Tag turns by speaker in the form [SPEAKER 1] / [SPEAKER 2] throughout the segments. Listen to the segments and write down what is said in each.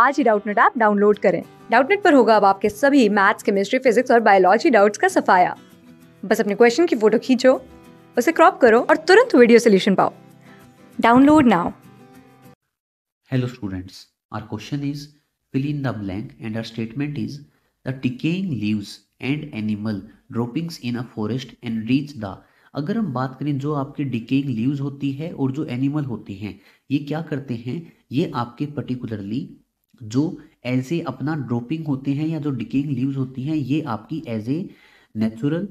[SPEAKER 1] आज ही Doubtnut app download करें डाउटनेट पर होगा अब आपके सभी मैथ्स केमिस्ट्री फिजिक्स और बायोलॉजी डाउट्स का सफाया बस अपने क्वेश्चन की फोटो खींचो उसे क्रॉप करो और तुरंत वीडियो सोल्यूशन पाओ download now
[SPEAKER 2] hello students our question is fill in the blank and our statement is the decaying leaves and animal droppings in a forest and reach the अगर हम बात करें जो आपके डिकेइंग लीव्स होती है और जो एनिमल होती हैं ये क्या करते हैं ये आपके पर्टिकुलरली जो एज ए अपना ड्रॉपिंग होते हैं या जो डिकेइंग लीव्स होती हैं ये आपकी एज ए नेचुरल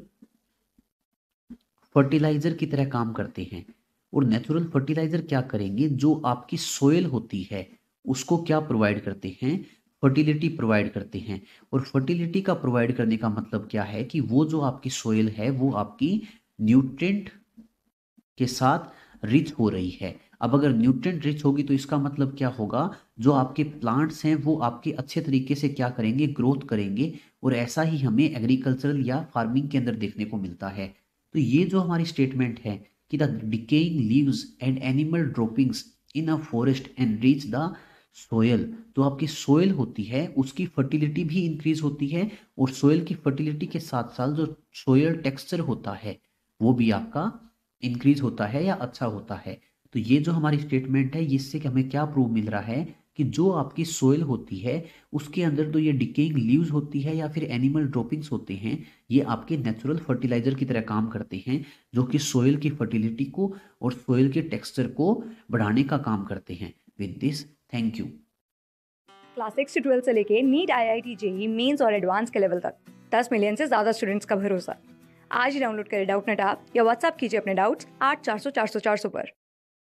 [SPEAKER 2] फर्टिलाइजर की तरह काम करते हैं और नेचुरल फर्टिलाइजर क्या करेंगे जो आपकी सोयल होती है उसको क्या प्रोवाइड करते हैं फर्टिलिटी प्रोवाइड करते हैं और फर्टिलिटी का प्रोवाइड करने का मतलब क्या है कि वो जो आपकी सोयल है वो आपकी न्यूट्रेंट के साथ रिच हो रही है अब अगर न्यूट्रिएंट रिच होगी तो इसका मतलब क्या होगा जो आपके प्लांट्स हैं वो आपके अच्छे तरीके से क्या करेंगे ग्रोथ करेंगे और ऐसा ही हमें एग्रीकल्चरल या फार्मिंग के अंदर देखने को मिलता है तो ये जो हमारी स्टेटमेंट है कि the decaying leaves and animal droppings in a forest and reach the soil तो आपकी सोयल होती है उसकी फर्टिलिटी भी इंक्रीज होती है और सोयल की फर्टिलिटी के साथ साथ जो सोयल टेक्सचर होता है वो भी आपका इंक्रीज होता है या अच्छा होता है तो ये जो हमारी स्टेटमेंट है इससे हमें क्या प्रूव मिल रहा है कि जो आपकी सोयल होती है उसके अंदर तो ये डिकेइंग लीव्स होती है या फिर एनिमल ड्रॉपिंग्स होते हैं ये आपके नेचुरल फर्टिलाइजर की तरह काम करते हैं जो कि सोयल की फर्टिलिटी को और सोयल के टेक्सचर को बढ़ाने का काम करते हैं with this thank you
[SPEAKER 1] class six से ट्वेल्थ से लेके NEET I I T JEE mains और एडवांस के लेवल तक दस मिलियन से ज़्यादा स्टूडेंट्स का भरोसा आज ही डाउनलोड करें डाउट नेट आप या व्हाट्सअप कीजिए अपने डाउट्स आठ चार सौ चार सौ चार सौ पर